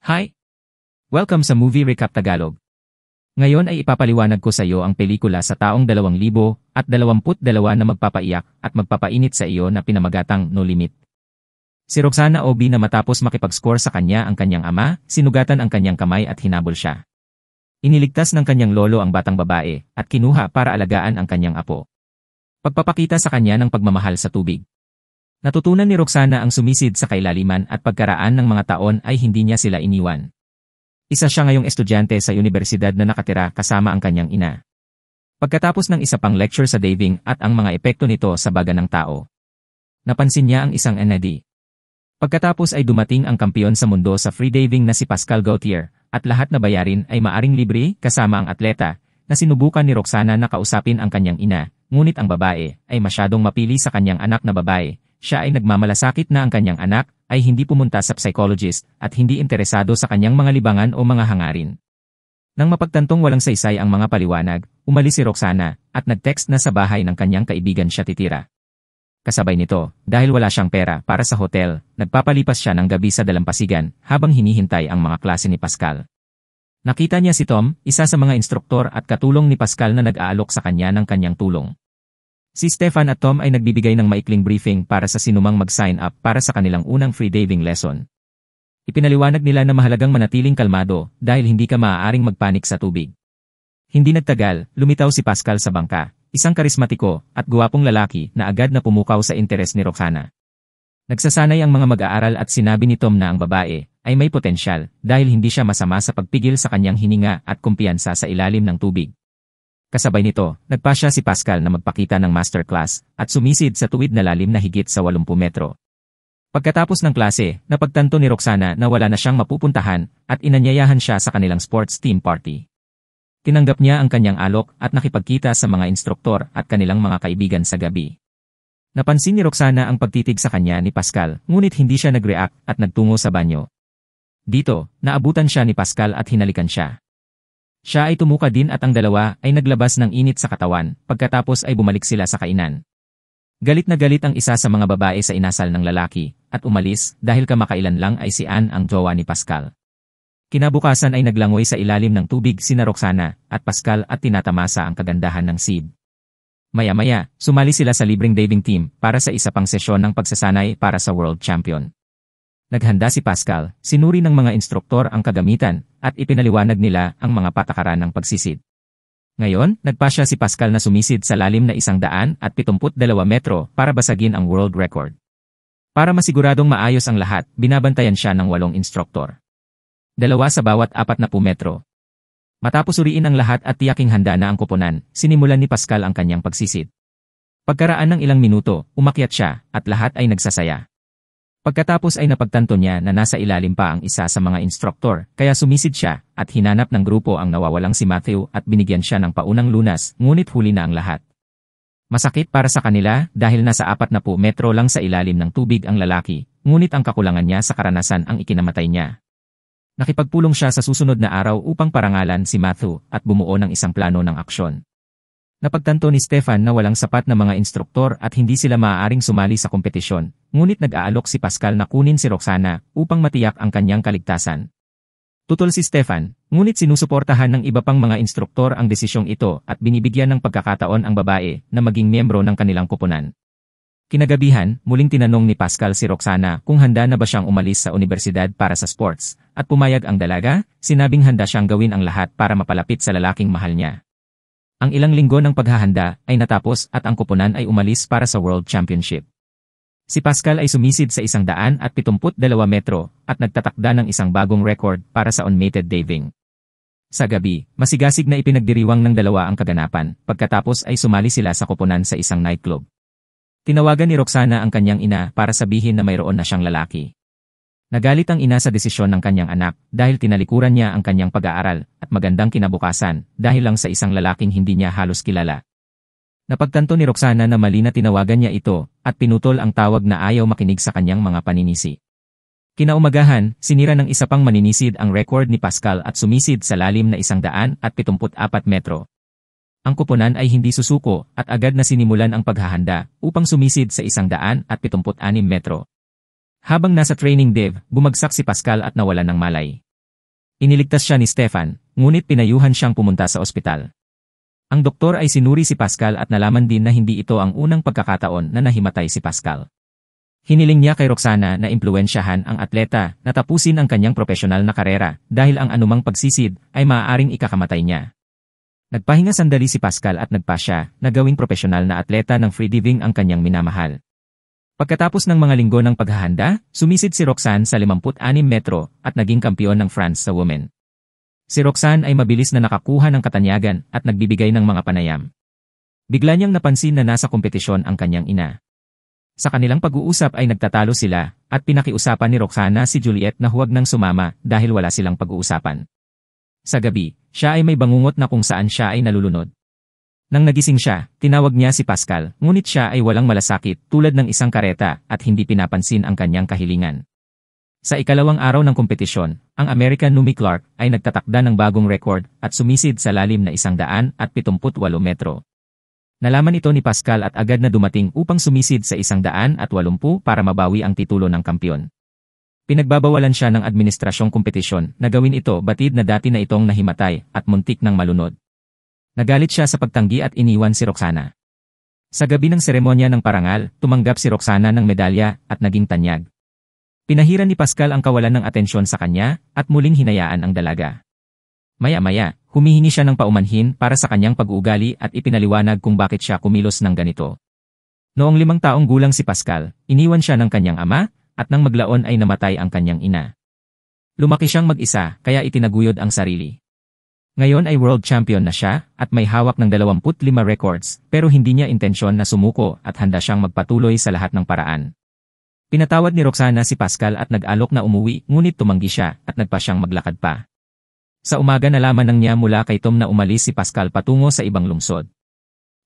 Hi! Welcome sa Movie Recap Tagalog. Ngayon ay ipapaliwanag ko sa iyo ang pelikula sa taong 2000 at 22 na magpapaiyak at magpapainit sa iyo na pinamagatang No Limit. Si Roxana Obi na matapos makipag-score sa kanya ang kanyang ama, sinugatan ang kanyang kamay at hinabol siya. Iniligtas ng kanyang lolo ang batang babae at kinuha para alagaan ang kanyang apo. Pagpapakita sa kanya ng pagmamahal sa tubig. Natutunan ni Roxana ang sumisid sa kailaliman at pagkaraan ng mga taon ay hindi niya sila iniwan. Isa siya ngayong estudyante sa universidad na nakatira kasama ang kanyang ina. Pagkatapos ng isa pang lecture sa diving at ang mga epekto nito sa baga ng tao. Napansin niya ang isang NAD. Pagkatapos ay dumating ang kampiyon sa mundo sa free diving na si Pascal Gautier at lahat na bayarin ay maaring libre kasama ang atleta na sinubukan ni Roxana na kausapin ang kanyang ina, ngunit ang babae ay masyadong mapili sa kanyang anak na babae siya ay nagmamalasakit na ang kanyang anak ay hindi pumunta sa psychologist at hindi interesado sa kanyang mga libangan o mga hangarin. Nang mapagtantong walang saysay ang mga paliwanag, umalis si Roxana at nag-text na sa bahay ng kanyang kaibigan siya titira. Kasabay nito, dahil wala siyang pera para sa hotel, nagpapalipas siya ng gabi sa dalampasigan habang hinihintay ang mga klase ni Pascal. Nakita niya si Tom, isa sa mga instruktor at katulong ni Pascal na nag-aalok sa kanya ng kanyang tulong. Si Stefan at Tom ay nagbibigay ng maikling briefing para sa sinumang mag-sign up para sa kanilang unang free diving lesson. Ipinaliwanag nila na mahalagang manatiling kalmado dahil hindi ka maaaring magpanik sa tubig. Hindi nagtagal, lumitaw si Pascal sa bangka, isang karismatiko at guwapong lalaki na agad na pumukaw sa interes ni Roxana. Nagsasanay ang mga mag-aaral at sinabi ni Tom na ang babae ay may potensyal dahil hindi siya masama sa pagpigil sa kanyang hininga at kumpiyansa sa ilalim ng tubig. Kasabay nito, nagpa nagpasya si Pascal na magpakita ng masterclass at sumisid sa tuwid na lalim na higit sa 80 metro. Pagkatapos ng klase, napagtanto ni Roxana na wala na siyang mapupuntahan at inanyayahan siya sa kanilang sports team party. Tinanggap niya ang kanyang alok at nakipagkita sa mga instruktor at kanilang mga kaibigan sa gabi. Napansin ni Roxana ang pagtitig sa kanya ni Pascal, ngunit hindi siya nag-react at nagtungo sa banyo. Dito, naabutan siya ni Pascal at hinalikan siya. Siya ay tumuka din at ang dalawa ay naglabas ng init sa katawan, pagkatapos ay bumalik sila sa kainan. Galit na galit ang isa sa mga babae sa inasal ng lalaki, at umalis dahil kamakailan lang ay si Anne ang jowa ni Pascal. Kinabukasan ay naglangoy sa ilalim ng tubig sina Roxana at Pascal at tinatamasa ang kagandahan ng Sid. Maya-maya, sumali sila sa libreng diving team para sa isa pang sesyon ng pagsasanay para sa world champion. Naghanda si Pascal, sinuri ng mga instruktor ang kagamitan at ipinaliwanag nila ang mga patakaran ng pagsisid. Ngayon, nagpasya si Pascal na sumisid sa lalim na isang daan at 72 metro para basagin ang world record. Para masiguradong maayos ang lahat, binabantayan siya ng walong instruktor. Dalawa sa bawat apat na metro. Matapos uriin ang lahat at tiyaking handa na ang kuponan, sinimulan ni Pascal ang kanyang pagsisid. Pagkaraan ng ilang minuto, umakyat siya at lahat ay nagsasaya. Pagkatapos ay napagtanto niya na nasa ilalim pa ang isa sa mga instructor, kaya sumisid siya at hinanap ng grupo ang nawawalang si Matthew at binigyan siya ng paunang lunas, ngunit huli na ang lahat. Masakit para sa kanila dahil nasa apat na po metro lang sa ilalim ng tubig ang lalaki, ngunit ang kakulangan niya sa karanasan ang ikinamatay niya. Nakipagpulong siya sa susunod na araw upang parangalan si Matthew at bumuo ng isang plano ng aksyon. Napagtanto ni Stefan na walang sapat na mga instruktor at hindi sila maaaring sumali sa kompetisyon, ngunit nag-aalok si Pascal na kunin si Roxana upang matiyak ang kanyang kaligtasan. Tutol si Stefan, ngunit sinusuportahan ng iba pang mga instruktor ang desisyong ito at binibigyan ng pagkakataon ang babae na maging miyembro ng kanilang kupunan. Kinagabihan, muling tinanong ni Pascal si Roxana kung handa na ba siyang umalis sa universidad para sa sports, at pumayag ang dalaga, sinabing handa siyang gawin ang lahat para mapalapit sa lalaking mahal niya. Ang ilang linggo ng paghahanda ay natapos at ang kupunan ay umalis para sa World Championship. Si Pascal ay sumisid sa 172 metro at nagtatakda ng isang bagong record para sa unmated diving. Sa gabi, masigasig na ipinagdiriwang ng dalawa ang kaganapan, pagkatapos ay sumali sila sa koponan sa isang nightclub. Tinawagan ni Roxana ang kanyang ina para sabihin na mayroon na siyang lalaki. Nagalit ang ina sa desisyon ng kanyang anak dahil tinalikuran niya ang kanyang pag-aaral at magandang kinabukasan dahil lang sa isang lalaking hindi niya halos kilala. Napagtanto ni Roxana na mali na tinawagan niya ito, at pinutol ang tawag na ayaw makinig sa kanyang mga paninisi. Kinaumagahan, sinira ng isa pang maninisid ang record ni Pascal at sumisid sa lalim na 174 metro. Ang kuponan ay hindi susuko at agad na sinimulan ang paghahanda upang sumisid sa 176 metro. Habang nasa training div, bumagsak si Pascal at nawalan ng malay. Iniligtas siya ni Stefan, ngunit pinayuhan siyang pumunta sa ospital. Ang doktor ay sinuri si Pascal at nalaman din na hindi ito ang unang pagkakataon na nahimatay si Pascal. Hiniling niya kay Roxana na impluensyahan ang atleta na tapusin ang kanyang profesional na karera dahil ang anumang pagsisid ay maaaring ikakamatay niya. Nagpahinga sandali si Pascal at nagpasya na gawing profesional na atleta ng freediving ang kanyang minamahal. Pagkatapos ng mga linggo ng paghahanda, sumisid si Roxanne sa 56 metro at naging kampiyon ng France sa women. Si Roxanne ay mabilis na nakakuha ng katanyagan at nagbibigay ng mga panayam. Bigla niyang napansin na nasa kompetisyon ang kanyang ina. Sa kanilang pag-uusap ay nagtatalo sila at pinakiusapan ni Roxana si Juliet na huwag nang sumama dahil wala silang pag-uusapan. Sa gabi, siya ay may bangungot na kung saan siya ay nalulunod. Nang nagising siya, tinawag niya si Pascal, ngunit siya ay walang malasakit tulad ng isang kareta at hindi pinapansin ang kanyang kahilingan. Sa ikalawang araw ng kompetisyon, ang American Numi Clark ay nagtatakda ng bagong record at sumisid sa lalim na 178 metro. Nalaman ito ni Pascal at agad na dumating upang sumisid sa 180 para mabawi ang titulo ng kampiyon. Pinagbabawalan siya ng administrasyong kompetisyon na gawin ito batid na dati na itong nahimatay at muntik ng malunod. Nagalit siya sa pagtanggi at iniwan si Roxana. Sa gabi ng seremonya ng parangal, tumanggap si Roxana ng medalya at naging tanyag. Pinahiran ni Pascal ang kawalan ng atensyon sa kanya at muling hinayaan ang dalaga. Maya-maya, humihingi siya ng paumanhin para sa kanyang pag-uugali at ipinaliwanag kung bakit siya kumilos ng ganito. Noong limang taong gulang si Pascal, iniwan siya ng kanyang ama at nang maglaon ay namatay ang kanyang ina. Lumaki siyang mag-isa kaya itinaguyod ang sarili. Ngayon ay world champion na siya at may hawak ng 25 records pero hindi niya intensyon na sumuko at handa siyang magpatuloy sa lahat ng paraan. Pinatawad ni Roxana si Pascal at nag-alok na umuwi, ngunit tumanggi siya at nagpa siyang maglakad pa. Sa umaga nalaman nang niya mula kay Tom na umalis si Pascal patungo sa ibang lungsod.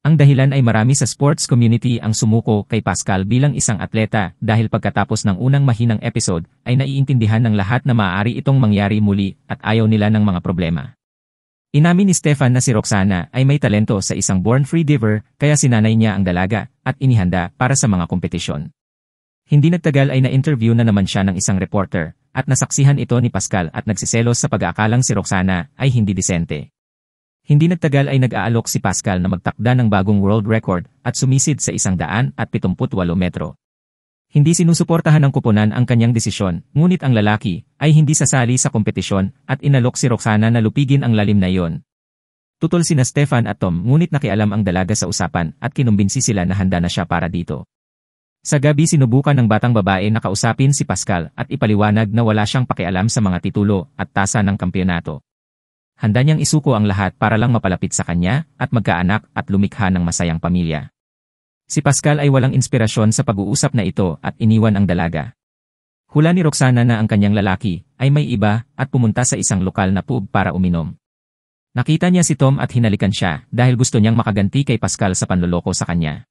Ang dahilan ay marami sa sports community ang sumuko kay Pascal bilang isang atleta dahil pagkatapos ng unang mahinang episode ay naiintindihan ng lahat na maaari itong mangyari muli at ayaw nila ng mga problema. Inamin ni Stefan na si Roxana ay may talento sa isang born free diver kaya sinanay niya ang dalaga at inihanda para sa mga kompetisyon. Hindi nagtagal ay na-interview na naman siya ng isang reporter, at nasaksihan ito ni Pascal at nagsiselos sa pag-aakalang si Roxana ay hindi disente. Hindi nagtagal ay nag-aalok si Pascal na magtakda ng bagong world record at sumisid sa 178 metro. Hindi sinusuportahan ng kuponan ang kanyang desisyon, ngunit ang lalaki ay hindi sasali sa kompetisyon at inalok si Roxana na lupigin ang lalim na iyon. Tutol sina Stefan at Tom ngunit nakialam ang dalaga sa usapan at kinumbinsi sila na handa na siya para dito. Sa gabi sinubukan ng batang babae na kausapin si Pascal at ipaliwanag na wala siyang pakialam sa mga titulo at tasa ng kampiyonato. Handa niyang isuko ang lahat para lang mapalapit sa kanya at magkaanak at lumikha ng masayang pamilya. Si Pascal ay walang inspirasyon sa pag-uusap na ito at iniwan ang dalaga. Hula ni Roxana na ang kanyang lalaki ay may iba at pumunta sa isang lokal na pub para uminom. Nakita niya si Tom at hinalikan siya dahil gusto niyang makaganti kay Pascal sa panloloko sa kanya.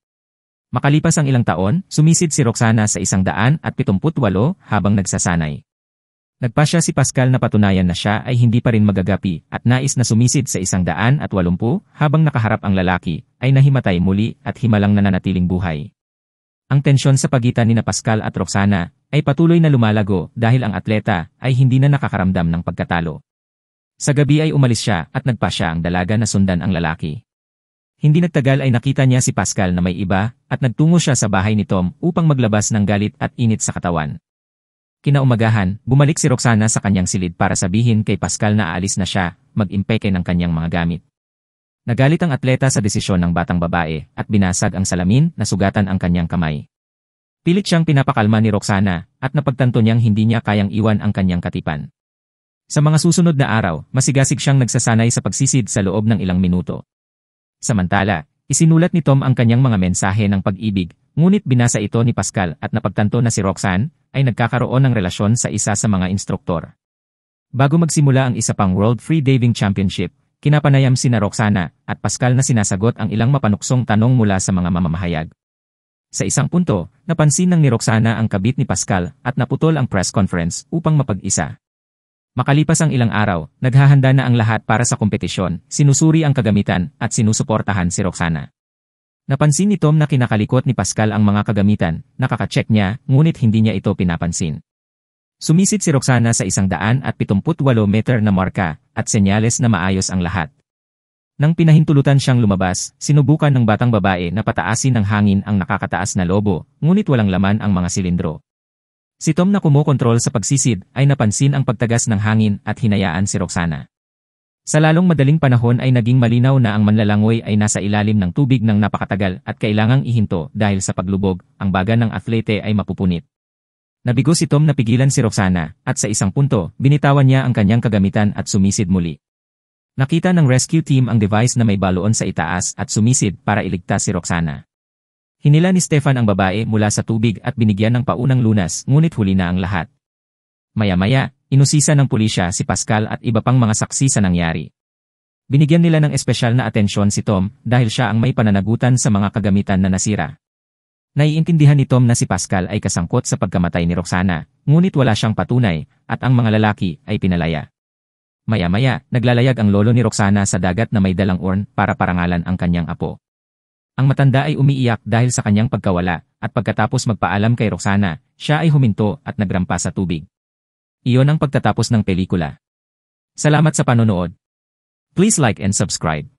Makalipas ang ilang taon, sumisid si Roxana sa 178 habang nagsasanay. Nagpa siya si Pascal na patunayan na siya ay hindi pa rin magagapi at nais na sumisid sa 180 habang nakaharap ang lalaki ay nahimatay muli at himalang nananatiling buhay. Ang tensyon sa pagitan ni na Pascal at Roxana ay patuloy na lumalago dahil ang atleta ay hindi na nakakaramdam ng pagkatalo. Sa gabi ay umalis siya at nagpa siya ang dalaga na sundan ang lalaki. Hindi nagtagal ay nakita niya si Pascal na may iba at nagtungo siya sa bahay ni Tom upang maglabas ng galit at init sa katawan. Kinaumagahan, bumalik si Roxana sa kanyang silid para sabihin kay Pascal na aalis na siya, mag-impeke ng kanyang mga gamit. Nagalit ang atleta sa desisyon ng batang babae at binasag ang salamin na sugatan ang kanyang kamay. Pilit siyang pinapakalma ni Roxana at napagtanto niyang hindi niya kayang iwan ang kanyang katipan. Sa mga susunod na araw, masigasig siyang nagsasanay sa pagsisid sa loob ng ilang minuto. Samantala, isinulat ni Tom ang kanyang mga mensahe ng pag-ibig, ngunit binasa ito ni Pascal at napagtanto na si Roxanne ay nagkakaroon ng relasyon sa isa sa mga instruktor. Bago magsimula ang isa pang World Free Diving Championship, kinapanayam sina Roxana at Pascal na sinasagot ang ilang mapanuksong tanong mula sa mga mamamahayag. Sa isang punto, napansin ng ni Roxana ang kabit ni Pascal at naputol ang press conference upang mapag-isa. Makalipas ang ilang araw, naghahanda na ang lahat para sa kompetisyon, sinusuri ang kagamitan, at sinusuportahan si Roxana. Napansin ni Tom na kinakalikot ni Pascal ang mga kagamitan, nakaka-check niya, ngunit hindi niya ito pinapansin. Sumisid si Roxana sa isang daan at 78 meter na marka, at senyales na maayos ang lahat. Nang pinahintulutan siyang lumabas, sinubukan ng batang babae na pataasin ng hangin ang nakakataas na lobo, ngunit walang laman ang mga silindro. Si Tom na kumokontrol sa pagsisid ay napansin ang pagtagas ng hangin at hinayaan si Roxana. Sa lalong madaling panahon ay naging malinaw na ang manlalangoy ay nasa ilalim ng tubig ng napakatagal at kailangang ihinto dahil sa paglubog, ang baga ng atlete ay mapupunit. Nabigo si Tom na pigilan si Roxana at sa isang punto, binitawan niya ang kanyang kagamitan at sumisid muli. Nakita ng rescue team ang device na may baloon sa itaas at sumisid para iligtas si Roxana. Hinila ni Stefan ang babae mula sa tubig at binigyan ng paunang lunas ngunit huli na ang lahat. Maya-maya, inusisa ng pulisya si Pascal at iba pang mga saksi sa nangyari. Binigyan nila ng espesyal na atensyon si Tom dahil siya ang may pananagutan sa mga kagamitan na nasira. Naiintindihan ni Tom na si Pascal ay kasangkot sa pagkamatay ni Roxana, ngunit wala siyang patunay at ang mga lalaki ay pinalaya. Maya-maya, naglalayag ang lolo ni Roxana sa dagat na may dalang urn para parangalan ang kanyang apo. Ang matanda ay umiiyak dahil sa kanyang pagkawala, at pagkatapos magpaalam kay Roxana, siya ay huminto at nagrampa sa tubig. Iyon ang pagtatapos ng pelikula. Salamat sa panonood. Please like and subscribe.